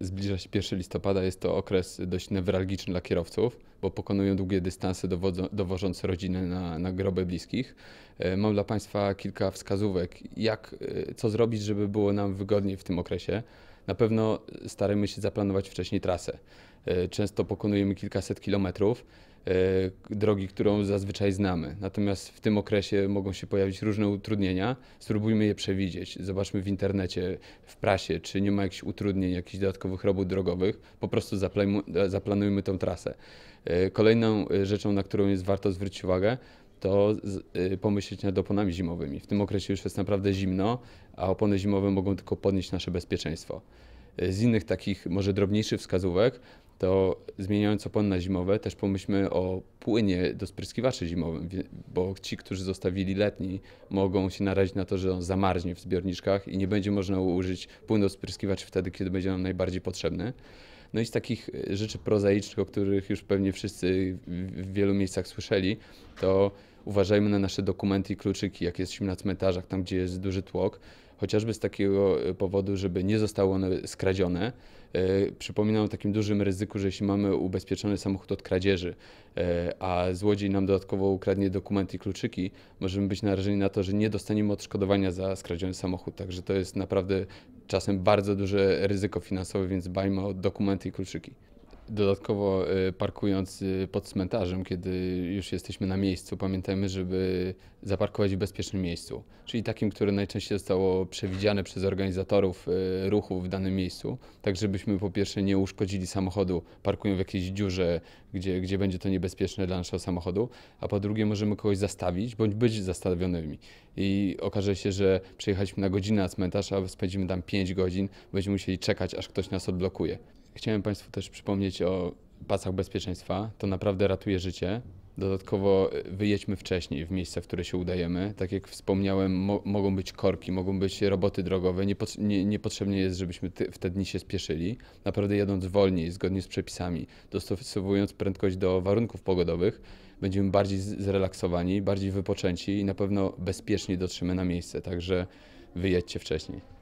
zbliża się 1 listopada, jest to okres dość newralgiczny dla kierowców, bo pokonują długie dystanse dowodzą, dowożąc rodziny na, na groby bliskich. E, mam dla Państwa kilka wskazówek, jak, e, co zrobić, żeby było nam wygodniej w tym okresie na pewno staramy się zaplanować wcześniej trasę. E, często pokonujemy kilkaset kilometrów e, drogi, którą zazwyczaj znamy. Natomiast w tym okresie mogą się pojawić różne utrudnienia. Spróbujmy je przewidzieć. Zobaczmy w internecie, w prasie, czy nie ma jakichś utrudnień, jakichś dodatkowych robót drogowych. Po prostu e, zaplanujmy tą trasę. Kolejną rzeczą, na którą jest warto zwrócić uwagę, to y, pomyśleć nad oponami zimowymi. W tym okresie już jest naprawdę zimno, a opony zimowe mogą tylko podnieść nasze bezpieczeństwo. Y, z innych takich może drobniejszych wskazówek, to zmieniając opony na zimowe, też pomyślmy o płynie do spryskiwaczy zimowym, bo ci, którzy zostawili letni, mogą się narazić na to, że on zamarznie w zbiorniczkach i nie będzie można użyć płynu do spryskiwaczy wtedy, kiedy będzie nam najbardziej potrzebny. No i z takich e, rzeczy prozaicznych, o których już pewnie wszyscy w wielu miejscach słyszeli, to uważajmy na nasze dokumenty i kluczyki, jak jesteśmy na cmentarzach, tam gdzie jest duży tłok, chociażby z takiego e, powodu, żeby nie zostały one skradzione. E, przypominam o takim dużym ryzyku, że jeśli mamy ubezpieczony samochód od kradzieży, a złodziej nam dodatkowo ukradnie dokumenty i kluczyki, możemy być narażeni na to, że nie dostaniemy odszkodowania za skradziony samochód. Także to jest naprawdę czasem bardzo duże ryzyko finansowe, więc dbajmy o dokumenty i kluczyki. Dodatkowo y, parkując y, pod cmentarzem, kiedy już jesteśmy na miejscu, pamiętajmy, żeby zaparkować w bezpiecznym miejscu, czyli takim, które najczęściej zostało przewidziane przez organizatorów y, ruchu w danym miejscu, tak żebyśmy po pierwsze nie uszkodzili samochodu, parkując w jakiejś dziurze, gdzie, gdzie będzie to niebezpieczne dla naszego samochodu, a po drugie możemy kogoś zastawić bądź być zastawionymi. I okaże się, że przejechaliśmy na godzinę na cmentarz, a spędzimy tam 5 godzin, będziemy musieli czekać, aż ktoś nas odblokuje. Chciałem Państwu też przypomnieć o pasach bezpieczeństwa. To naprawdę ratuje życie. Dodatkowo y, wyjedźmy wcześniej w miejsce, w które się udajemy. Tak jak wspomniałem, mo mogą być korki, mogą być roboty drogowe. nie, niepotrzebnie jest, żebyśmy w te dni się spieszyli. Naprawdę jadąc wolniej, zgodnie z przepisami, dostosowując prędkość do warunków pogodowych, będziemy bardziej zrelaksowani, bardziej wypoczęci i na pewno bezpiecznie dotrzemy na miejsce. Także wyjedźcie wcześniej.